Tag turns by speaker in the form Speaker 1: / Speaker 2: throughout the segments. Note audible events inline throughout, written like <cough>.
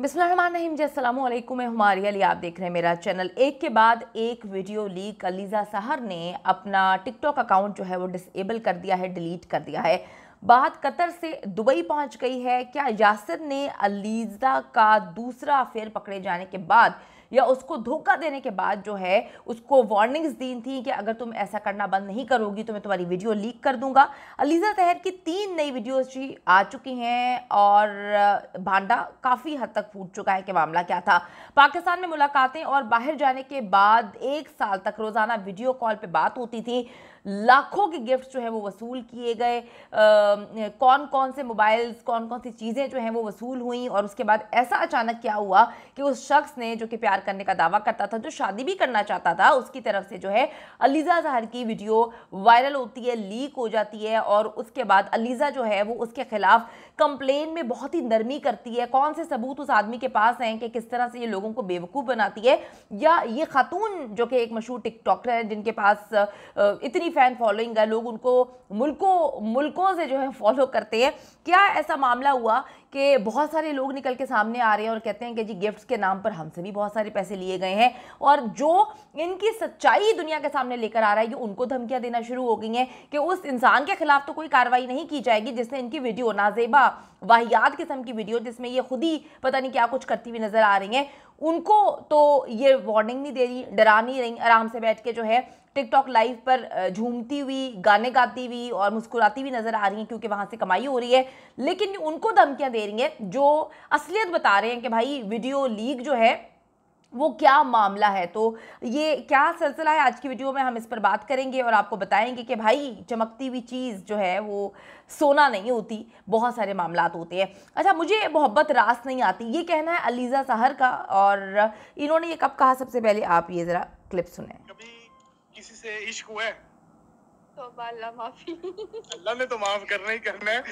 Speaker 1: बिस्मिल्लाकुम मैं हमारी अली आप देख रहे हैं मेरा चैनल एक के बाद एक वीडियो लीक अलीज़ा सहर ने अपना टिकटॉक अकाउंट जो है वो डिसेबल कर दिया है डिलीट कर दिया है बात कतर से दुबई पहुंच गई है क्या यासिर ने अलीज़ा का दूसरा अफेयर पकड़े जाने के बाद या उसको धोखा देने के बाद जो है उसको वार्निंग्स दी थी कि अगर तुम ऐसा करना बंद नहीं करोगी तो मैं तुम्हारी वीडियो लीक कर दूंगा अलीज़ा तहर की तीन नई वीडियोज़ जी आ चुकी हैं और भांडा काफ़ी हद तक फूट चुका है कि मामला क्या था पाकिस्तान में मुलाकातें और बाहर जाने के बाद एक साल तक रोज़ाना वीडियो कॉल पर बात होती थी लाखों के गिफ्ट जो है वो वसूल किए गए आ, कौन कौन से मोबाइल्स कौन कौन सी चीज़ें जो हैं वो वसूल हुई और उसके बाद ऐसा अचानक क्या हुआ कि उस शख्स ने जो कि प्यार करने का दावा करता था जो शादी भी करना चाहता था उसकी तरफ से जो है अलीज़ा जहर की वीडियो वायरल होती है लीक हो जाती है और उसके बाद अलीज़ा जो है वो उसके खिलाफ कंप्लेन में बहुत ही नरमी करती है कौन से सबूत उस आदमी के पास हैं कि किस तरह से ये लोगों को बेवकूफ़ बनाती है या ये खातून जो कि एक मशहूर टिकटॉकर है जिनके पास इतनी फ़ैन फॉलोइंग है लोग उनको मुल्कों मुल्कों से जो है फॉलो करते हैं क्या ऐसा मामला हुआ कि बहुत सारे लोग निकल के सामने आ रहे हैं और कहते हैं कि जी गिफ्ट्स के नाम पर हमसे भी बहुत सारे पैसे लिए गए हैं और जो इनकी सच्चाई दुनिया के सामने लेकर आ रहा है कि उनको धमकियाँ देना शुरू हो गई हैं कि उस इंसान के खिलाफ तो कोई कार्रवाई नहीं की जाएगी जिसने इनकी वीडियो नाजेबा वाहियात किस्म की वीडियो जिसमें ये खुद ही पता नहीं क्या कुछ करती हुई नज़र आ रही हैं उनको तो ये वार्निंग नहीं दे रही डरा नहीं रही आराम से बैठ के जो है टिकटॉक लाइव पर झूमती हुई गाने गाती हुई और मुस्कुराती हुई नज़र आ रही हैं क्योंकि वहाँ से कमाई हो रही है लेकिन उनको धमकियाँ दे रही हैं जो असलियत बता रहे हैं कि भाई वीडियो लीक जो है वो क्या मामला है तो ये क्या सिलसिला है आज की वीडियो में हम इस पर बात करेंगे और आपको बताएंगे कि भाई चमकती हुई चीज़ जो है वो सोना नहीं होती बहुत सारे मामला होते हैं अच्छा मुझे मोहब्बत रास नहीं आती ये कहना है अलीज़ा सहर का और इन्होंने ये कब कहा सबसे पहले आप ये ज़रा क्लिप सुने किसी से इश्क हुआ है तो माफी अल्लाह ने तो माफ करना ही करना है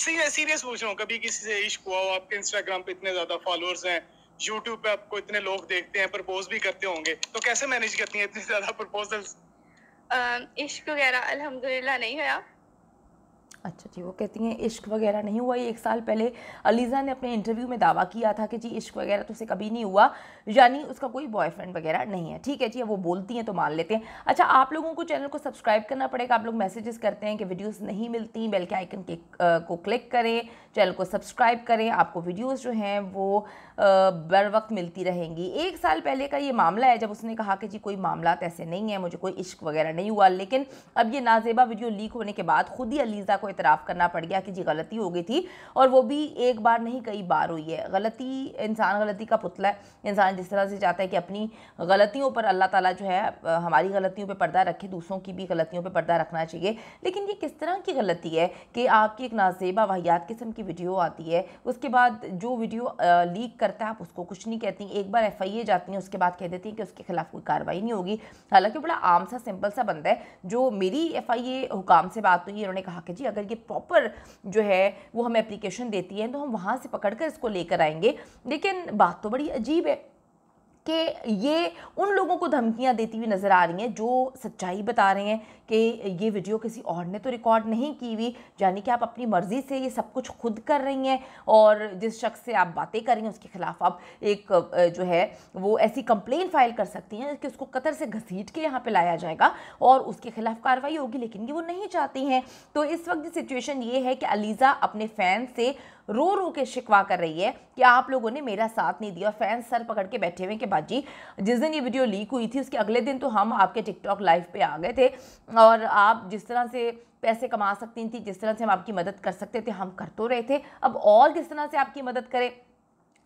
Speaker 1: सीरियस पूछ रहा हूँ कभी किसी से इश्क हुआ हो आपके इंस्टाग्राम पे इतने ज्यादा फॉलोअर्स हैं यूट्यूब पे आपको इतने लोग देखते हैं प्रपोज भी करते होंगे तो कैसे मैनेज करती हैं इतने ज्यादा प्रपोजल्स इश्क वगैरह अल्हम्दुलिल्लाह नहीं होया अच्छा जी वो कहती हैं इश्क वगैरह नहीं हुआ ये एक साल पहले अलीज़ा ने अपने इंटरव्यू में दावा किया था कि जी इश्क वगैरह तो उसे कभी नहीं हुआ यानी उसका कोई बॉयफ्रेंड वगैरह नहीं है ठीक है जी वो बोलती हैं तो मान लेते हैं अच्छा आप लोगों को चैनल को सब्सक्राइब करना पड़ेगा आप लोग मैसेजेस करते हैं कि वीडियोज़ नहीं मिलती बेल के आइकन के को क्लिक करें चैनल को सब्सक्राइब करें आपको वीडियोज़ जो हैं वो बर वक्त मिलती रहेंगी एक साल पहले का ये मामला है जब उसने कहा कि जी कोई मामला ऐसे नहीं है मुझे कोई इश्क वगैरह नहीं हुआ लेकिन अब ये नाजेबा वीडियो लीक होने के बाद खुद ही अलीज़ा को इतराफ़ करना पड़ गया कि जी गलती हो गई थी और वो भी एक बार नहीं कई बार हुई है गलती इंसान गलती का पुतला है इंसान जिस तरह से चाहता है कि अपनी गलतियों पर अल्लाह ताला जो है हमारी गलतियों पर पर्दा रखे दूसरों की भी गलतियों पर पर्दा रखना चाहिए लेकिन ये किस तरह की गलती है कि आपकी एक नाजेबा वाहियात किस्म की वीडियो आती है उसके बाद जो वीडियो लीक करता है आप उसको कुछ नहीं कहती एक बार एफ आई ए जाती हैं उसके बाद कह देती हैं कि उसके खिलाफ कोई कार्रवाई नहीं होगी हालांकि बड़ा आम सा सिंपल सा बंदा है जो मेरी एफ आई ए हुकाम से बात हुई है उन्होंने कहा कि जी अगर ये प्रॉपर जो है वो हमें एप्लीकेशन देती है तो हम वहाँ से पकड़ कर इसको लेकर आएंगे लेकिन बात तो बड़ी अजीब है कि ये उन लोगों को धमकियां देती हुई नज़र आ रही हैं जो सच्चाई बता रहे हैं कि ये वीडियो किसी और ने तो रिकॉर्ड नहीं की हुई यानी कि आप अपनी मर्ज़ी से ये सब कुछ खुद कर रही हैं और जिस शख्स से आप बातें कर रही हैं उसके ख़िलाफ़ आप एक जो है वो ऐसी कंप्लेन फाइल कर सकती हैं कि उसको कतर से घसीट के यहाँ पर लाया जाएगा और उसके ख़िलाफ़ कार्रवाई होगी लेकिन ये वो नहीं चाहती हैं तो इस वक्त सिचुएशन ये है कि अलीज़ा अपने फ़ैन से रो रो के शिकवा कर रही है कि आप लोगों ने मेरा साथ नहीं दिया और फैंस सर पकड़ के बैठे हुए कि बाजी जिस दिन ये वीडियो लीक हुई थी उसके अगले दिन तो हम आपके टिकटॉक लाइव पे आ गए थे और आप जिस तरह से पैसे कमा सकती थी जिस तरह से हम आपकी मदद कर सकते थे हम कर तो रहे थे अब और किस तरह से आपकी मदद करें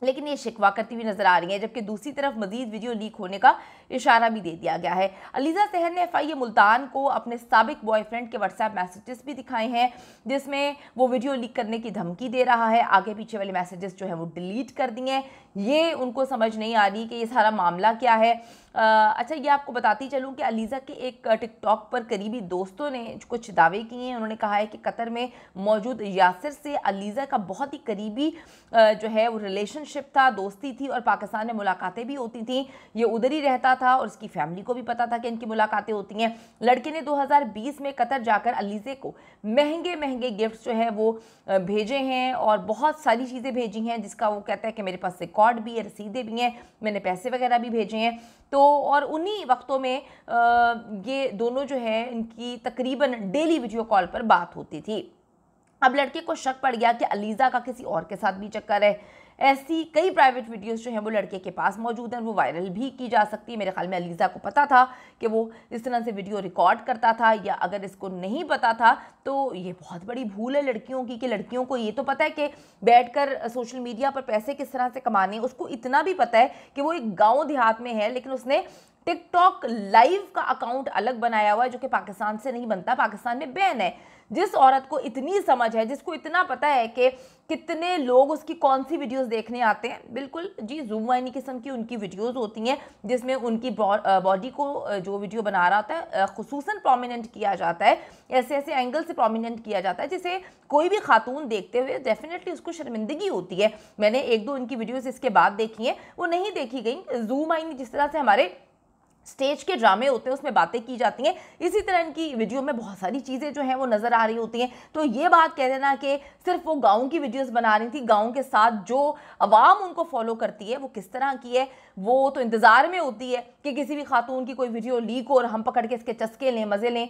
Speaker 1: लेकिन ये शिकवा करती हुई नजर आ रही है जबकि दूसरी तरफ मजीद वीडियो लीक होने का इशारा भी दे दिया गया है अलीजा सहर ने एफ मुल्तान को अपने सबक बॉयफ्रेंड के व्हाट्सएप मैसेजेस भी दिखाए हैं जिसमें वो वीडियो लीक करने की धमकी दे रहा है आगे पीछे वाले मैसेजेस जो है वो डिलीट कर दिए हैं ये उनको समझ नहीं आ रही कि ये सारा मामला क्या है आ, अच्छा ये आपको बताती चलूँ कि अलीज़ा के एक टिकटॉक पर करीबी दोस्तों ने कुछ दावे किए हैं उन्होंने कहा है कि कतर में मौजूद यासिर से अलीज़ा का बहुत ही करीबी जो है वो रिलेशनशिप था दोस्ती थी और पाकिस्तान में मुलाकातें भी होती थी ये उधर ही रहता था और उसकी फैमिली को भी पता था कि इनकी मुलाकातें होती हैं लड़के ने दो में कतर जाकर अलीज़े को महंगे महंगे गिफ्ट जो है वो भेजे हैं और बहुत सारी चीज़ें भेजी हैं जिसका वो कहता है कि मेरे पास से रिकॉर्ड भी है रसीदें भी हैं मैंने पैसे वगैरह भी भेजे हैं तो और उन्हीं वक्तों में ये दोनों जो है इनकी तकरीबन डेली वीडियो कॉल पर बात होती थी अब लड़के को शक पड़ गया कि अलीज़ा का किसी और के साथ भी चक्कर है ऐसी कई प्राइवेट वीडियोज़ जो हैं वो लड़के के पास मौजूद हैं वो वायरल भी की जा सकती है मेरे ख्याल में अलीज़ा को पता था कि वो इस तरह से वीडियो रिकॉर्ड करता था या अगर इसको नहीं पता था तो ये बहुत बड़ी भूल है लड़कियों की कि लड़कियों को ये तो पता है कि बैठ सोशल मीडिया पर पैसे किस तरह से कमाने उसको इतना भी पता है कि वो एक गाँव देहात में है लेकिन उसने टिकटॉक लाइव का अकाउंट अलग बनाया हुआ है जो कि पाकिस्तान से नहीं बनता पाकिस्तान में बैन है जिस औरत को इतनी समझ है जिसको इतना पता है कि कितने लोग उसकी कौन सी वीडियोस देखने आते हैं बिल्कुल जी जूम वाइनी किस्म की उनकी वीडियोस होती हैं जिसमें उनकी बॉडी को जो वीडियो बना रहा होता है खसूस प्रोमिनेंट किया जाता है ऐसे ऐसे एंगल से प्रोमिनेंट किया जाता है जिसे कोई भी खातून देखते हुए डेफिनेटली उसको शर्मिंदगी होती है मैंने एक दो उनकी वीडियोज़ इसके बाद देखी हैं वो नहीं देखी गई जूम आइनी जिस तरह से हमारे स्टेज के ड्रामे होते हैं उसमें बातें की जाती हैं इसी तरह इनकी वीडियो में बहुत सारी चीज़ें जो हैं वो नज़र आ रही होती हैं तो ये बात कह देना कि सिर्फ वो गाँव की वीडियोस बना रही थी गाँव के साथ जो आवाम उनको फॉलो करती है वो किस तरह की है वो तो इंतज़ार में होती है कि किसी भी खातून की कोई वीडियो लीक हो और हम पकड़ के इसके चस्के लें मज़े लें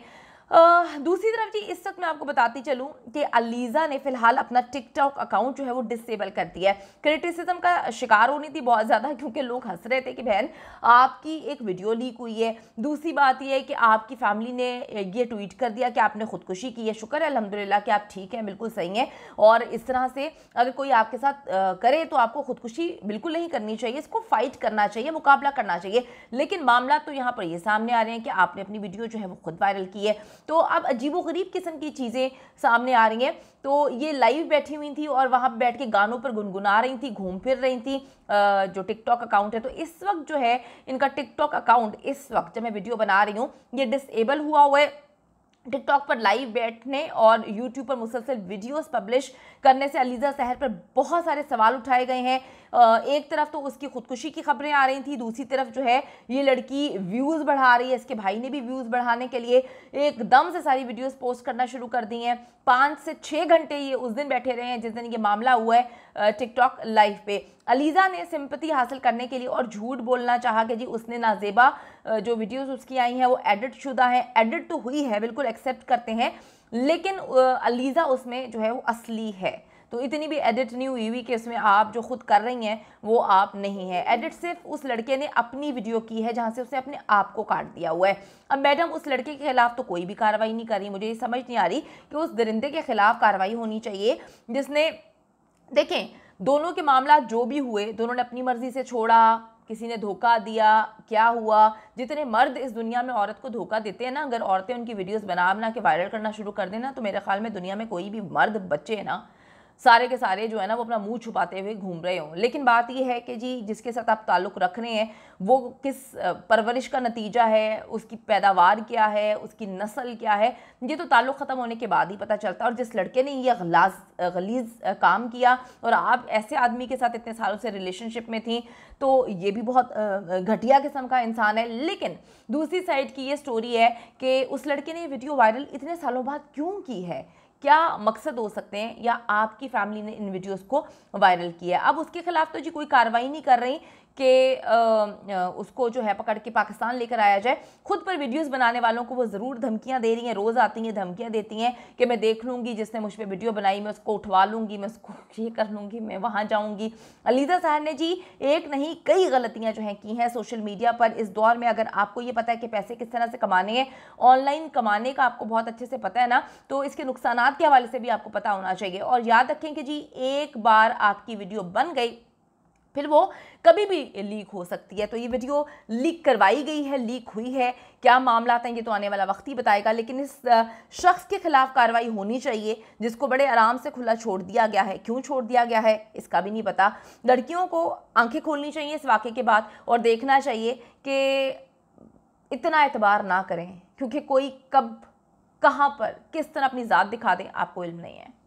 Speaker 1: दूसरी तरफ जी इस वक्त मैं आपको बताती चलूँ कि अलीज़ा ने फिलहाल अपना टिकटॉक अकाउंट जो है वो डिसेबल कर दिया है क्रिटिसिज्म का शिकार होनी थी बहुत ज़्यादा क्योंकि लोग हंस रहे थे कि बहन आपकी एक वीडियो लीक हुई है दूसरी बात यह है कि आपकी फैमिली ने ये ट्वीट कर दिया कि आपने खुदकुशी की है शुक्र है अलहमदिल्ला कि आप ठीक हैं बिल्कुल सही हैं और इस तरह से अगर कोई आपके साथ करे तो आपको खुदकुशी बिल्कुल नहीं करनी चाहिए इसको फाइट करना चाहिए मुकाबला करना चाहिए लेकिन मामला तो यहाँ पर ये सामने आ रहे हैं कि आपने अपनी वीडियो जो है वो खुद वायरल की है तो अब अजीबोगरीब किस्म की चीज़ें सामने आ रही हैं तो ये लाइव बैठी हुई थी और वहाँ बैठ के गानों पर गुनगुना रही थी घूम फिर रही थी जो टिकटॉक अकाउंट है तो इस वक्त जो है इनका टिकटॉक अकाउंट इस वक्त जब मैं वीडियो बना रही हूँ ये डिसेबल हुआ हुआ है टिकटॉक पर लाइव बैठने और यूट्यूब पर मुसलसल वीडियोस पब्लिश करने से अलीज़ा शहर पर बहुत सारे सवाल उठाए गए हैं एक तरफ तो उसकी खुदकुशी की खबरें आ रही थी दूसरी तरफ जो है ये लड़की व्यूज़ बढ़ा रही है इसके भाई ने भी व्यूज़ बढ़ाने के लिए एकदम से सारी वीडियोज़ पोस्ट करना शुरू कर दी हैं पाँच से छः घंटे ये उस दिन बैठे रहे हैं जिस दिन ये मामला हुआ है टिकटॉक लाइव पे अलीज़ा ने सिंपति हासिल करने के लिए और झूठ बोलना चाहा कि जी उसने नाजेबा जो वीडियोस उसकी आई हैं वो एडिट शुदा है एडिट तो हुई है बिल्कुल एक्सेप्ट करते हैं लेकिन अलीज़ा उसमें जो है वो असली है तो इतनी भी एडिट नहीं हुई हुई कि उसमें आप जो खुद कर रही हैं वो आप नहीं है एडिट सिर्फ उस लड़के ने अपनी वीडियो की है जहाँ से उसने अपने आप को काट दिया हुआ है अब मैडम उस लड़के के खिलाफ तो कोई भी कार्रवाई नहीं कर रही मुझे ये समझ नहीं आ रही कि उस दरिंदे के खिलाफ कार्रवाई होनी चाहिए जिसने देखें दोनों के मामला जो भी हुए दोनों ने अपनी मर्ज़ी से छोड़ा किसी ने धोखा दिया क्या हुआ जितने मर्द इस दुनिया में औरत को धोखा देते हैं ना अगर औरतें उनकी वीडियोस बना बना के वायरल करना शुरू कर देना तो मेरे ख्याल में दुनिया में कोई भी मर्द बच्चे ना सारे के सारे जो है ना वो अपना मुंह छुपाते हुए घूम रहे हों लेकिन बात यह है कि जी जिसके साथ आप ताल्लुक़ रख रहे हैं वो किस परवरिश का नतीजा है उसकी पैदावार क्या है उसकी नस्ल क्या है ये तो ताल्लुक़ ख़त्म होने के बाद ही पता चलता है और जिस लड़के ने ये गलाज गलीज काम किया और आप ऐसे आदमी के साथ इतने सालों से रिलेशनशिप में थी तो ये भी बहुत घटिया किस्म का इंसान है लेकिन दूसरी साइड की ये स्टोरी है कि उस लड़के ने ये वीडियो वायरल इतने सालों बाद क्यों की है क्या मकसद हो सकते हैं या आपकी फैमिली ने इन वीडियोज़ को वायरल किया है अब उसके खिलाफ तो जी कोई कार्रवाई नहीं कर रही के उसको जो है पकड़ के पाकिस्तान लेकर आया जाए खुद पर वीडियोस बनाने वालों को वो ज़रूर धमकियां दे रही हैं रोज़ आती हैं धमकियां देती हैं कि मैं देख लूँगी जिसने मुझ पर वीडियो बनाई मैं उसको उठवा लूँगी मैं उसको <laughs> ये कर लूँगी मैं वहाँ जाऊँगी अलीजा साहब ने जी एक नहीं कई गलतियाँ जो हैं की हैं सोशल मीडिया पर इस दौर में अगर आपको ये पता है कि पैसे किस तरह से कमाने हैं ऑनलाइन कमाने का आपको बहुत अच्छे से पता है ना तो इसके नुकसान के हवाले से भी आपको पता होना चाहिए और याद रखें कि जी एक बार आपकी वीडियो बन गई फिर वो कभी भी लीक हो सकती है तो ये वीडियो लीक करवाई गई है लीक हुई है क्या मामला है ये तो आने वाला वक्त ही बताएगा लेकिन इस शख्स के खिलाफ कार्रवाई होनी चाहिए जिसको बड़े आराम से खुला छोड़ दिया गया है क्यों छोड़ दिया गया है इसका भी नहीं पता लड़कियों को आंखें खोलनी चाहिए इस वाक़े के बाद और देखना चाहिए कि इतना एतबार ना करें क्योंकि कोई कब कहाँ पर किस तरह अपनी ज़ात दिखा दें आपको इल्म नहीं है